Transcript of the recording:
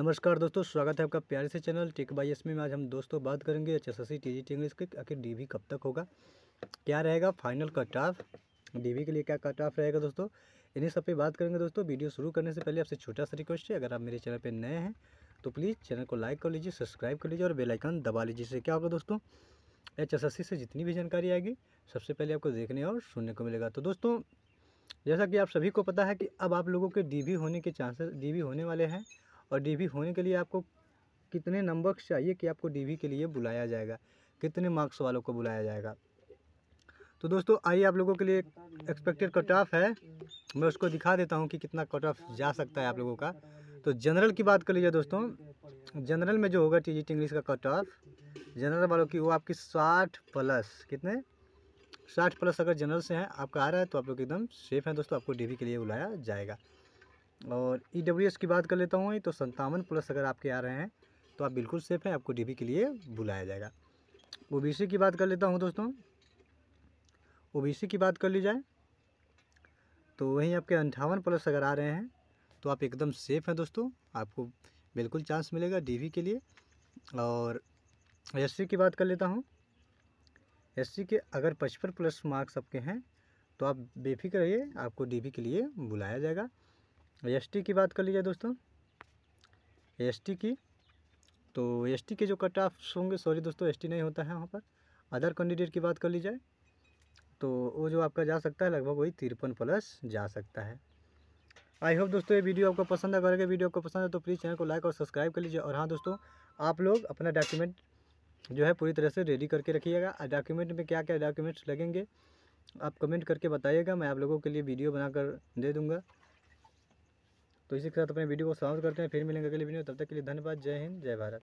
नमस्कार दोस्तों स्वागत है आपका प्यारे से चैनल टेक बाई एस में आज हम दोस्तों बात करेंगे H S S C T G English के आखिर डी कब तक होगा क्या रहेगा फाइनल कट ऑफ डी के लिए क्या कट ऑफ रहेगा दोस्तों इन्हीं सब पे बात करेंगे दोस्तों वीडियो शुरू करने से पहले आपसे छोटा सा रिक्वेस्ट है अगर आप मेरे चैनल पर नए हैं तो प्लीज़ चैनल को लाइक कर लीजिए सब्सक्राइब कर लीजिए और बेलाइकन दबा लीजिए इससे क्या होगा दोस्तों एच से जितनी भी जानकारी आएगी सबसे पहले आपको देखने और सुनने को मिलेगा तो दोस्तों जैसा कि आप सभी को पता है कि अब आप लोगों के डी होने के चांसेस डी होने वाले हैं और डी होने के लिए आपको कितने नंबर चाहिए कि आपको डी के लिए बुलाया जाएगा कितने मार्क्स वालों को बुलाया जाएगा तो दोस्तों आइए आप लोगों के लिए एक्सपेक्टेड कट ऑफ है मैं उसको दिखा देता हूँ कि कितना कट ऑफ जा सकता है आप लोगों का तो जनरल की बात कर लीजिए दोस्तों जनरल में जो होगा टी इंग्लिश का कट ऑफ जनरल वालों की वो आपकी साठ प्लस कितने साठ प्लस अगर जनरल से हैं आपका आ रहा है तो आप लोग एकदम सेफ हैं दोस्तों आपको डी के लिए बुलाया जाएगा और ई e की बात कर लेता हूँ तो संतावन प्लस अगर आपके आ रहे हैं तो आप बिल्कुल सेफ़ हैं आपको डी के लिए बुलाया जाएगा ओ की बात कर लेता हूँ दोस्तों ओ की बात कर ली जाए तो वहीं आपके अंठावन प्लस अगर आ रहे हैं तो आप एकदम सेफ़ हैं दोस्तों आपको बिल्कुल चांस मिलेगा डी के लिए और एस की बात कर लेता हूँ एस के अगर पचपन प्लस मार्क्स आपके हैं तो आप बेफिक्र रहिए आपको डी के लिए बुलाया जाएगा एसटी की बात कर लीजिए दोस्तों एसटी की तो एसटी के जो कट ऑफ होंगे सॉरी दोस्तों एसटी नहीं होता है वहाँ पर अदर कैंडिडेट की बात कर ली जाए तो वो जो आपका जा सकता है लगभग वही तिरपन प्लस जा सकता है आई होप दोस्तों ये वीडियो आपको पसंद है अगर वीडियो आपको पसंद है तो प्लीज़ चैनल को लाइक और सब्सक्राइब कर लीजिए और हाँ दोस्तों आप लोग अपना डॉक्यूमेंट जो है पूरी तरह से रेडी करके रखिएगा डॉक्यूमेंट में क्या क्या डॉक्यूमेंट्स लगेंगे आप कमेंट करके बताइएगा मैं आप लोगों के लिए वीडियो बनाकर दे दूँगा तो इसी के साथ अपने वीडियो को समाप्त करते हैं फिर मिलेंगे अगले वीडियो तब तक के लिए धन्यवाद जय हिंद जय भारत